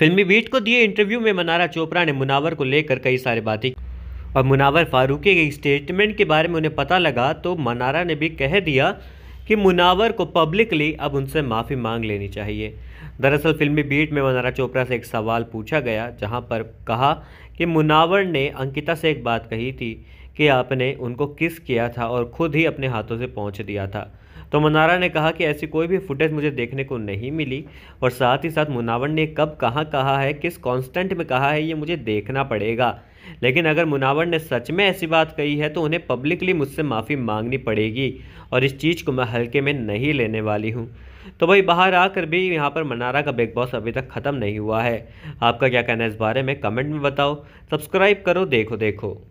फिल्मी बीट को दिए इंटरव्यू में मनारा चोपड़ा ने मुनावर को लेकर कई सारी बातें और मुनावर फारूकी के स्टेटमेंट के बारे में उन्हें पता लगा तो मनारा ने भी कह दिया कि मुनावर को पब्लिकली अब उनसे माफ़ी मांग लेनी चाहिए दरअसल फिल्मी बीट में मनारा चोपड़ा से एक सवाल पूछा गया जहां पर कहा कि मुनावर ने अंकिता से एक बात कही थी कि आपने उनको किस किया था और खुद ही अपने हाथों से पहुंच दिया था तो मुनारा ने कहा कि ऐसी कोई भी फुटेज मुझे देखने को नहीं मिली और साथ ही साथ मुनावर ने कब कहाँ कहा है किस कॉन्स्टेंट में कहा है ये मुझे देखना पड़ेगा लेकिन अगर मुनावर ने सच में ऐसी बात कही है तो उन्हें पब्लिकली मुझसे माफ़ी मांगनी पड़ेगी और इस चीज़ को मैं हल्के में नहीं लेने वाली हूँ तो भाई बाहर आकर भी यहाँ पर मनारा का बिग बॉस अभी तक ख़त्म नहीं हुआ है आपका क्या कहना है इस बारे में कमेंट में बताओ सब्सक्राइब करो देखो देखो